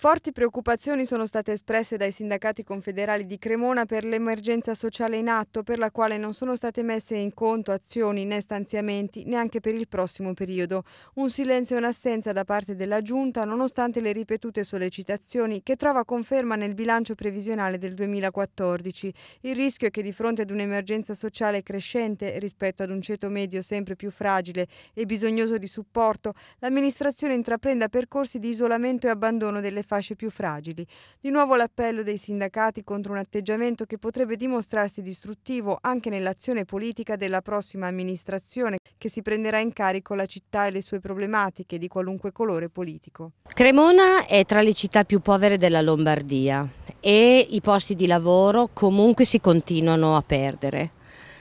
Forti preoccupazioni sono state espresse dai sindacati confederali di Cremona per l'emergenza sociale in atto, per la quale non sono state messe in conto azioni né stanziamenti neanche per il prossimo periodo. Un silenzio e un'assenza da parte della Giunta, nonostante le ripetute sollecitazioni, che trova conferma nel bilancio previsionale del 2014. Il rischio è che di fronte ad un'emergenza sociale crescente rispetto ad un ceto medio sempre più fragile e bisognoso di supporto, l'amministrazione intraprenda percorsi di isolamento e abbandono delle fasce più fragili. Di nuovo l'appello dei sindacati contro un atteggiamento che potrebbe dimostrarsi distruttivo anche nell'azione politica della prossima amministrazione che si prenderà in carico la città e le sue problematiche di qualunque colore politico. Cremona è tra le città più povere della Lombardia e i posti di lavoro comunque si continuano a perdere.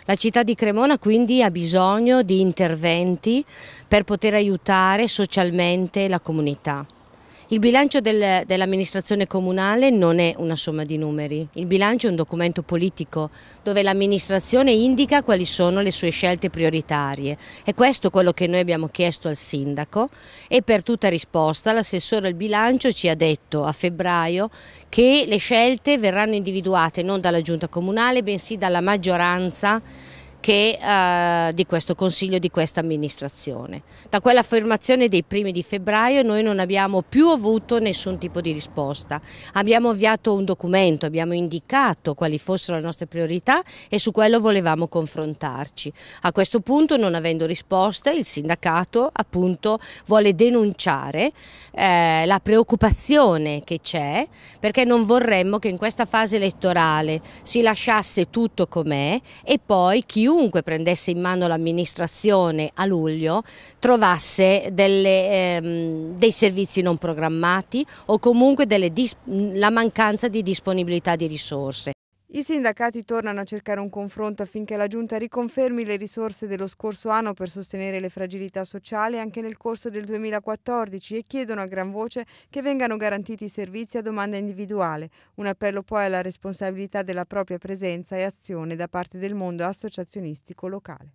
La città di Cremona quindi ha bisogno di interventi per poter aiutare socialmente la comunità. Il bilancio del, dell'amministrazione comunale non è una somma di numeri, il bilancio è un documento politico dove l'amministrazione indica quali sono le sue scelte prioritarie e questo è quello che noi abbiamo chiesto al sindaco e per tutta risposta l'assessore al bilancio ci ha detto a febbraio che le scelte verranno individuate non dalla giunta comunale bensì dalla maggioranza che eh, di questo Consiglio, di questa amministrazione. Da quell'affermazione dei primi di febbraio noi non abbiamo più avuto nessun tipo di risposta. Abbiamo avviato un documento, abbiamo indicato quali fossero le nostre priorità e su quello volevamo confrontarci. A questo punto, non avendo risposte, il sindacato appunto vuole denunciare eh, la preoccupazione che c'è perché non vorremmo che in questa fase elettorale si lasciasse tutto com'è e poi chiunque chiunque prendesse in mano l'amministrazione a luglio trovasse delle, ehm, dei servizi non programmati o comunque delle, la mancanza di disponibilità di risorse. I sindacati tornano a cercare un confronto affinché la Giunta riconfermi le risorse dello scorso anno per sostenere le fragilità sociali anche nel corso del 2014 e chiedono a gran voce che vengano garantiti i servizi a domanda individuale. Un appello poi alla responsabilità della propria presenza e azione da parte del mondo associazionistico locale.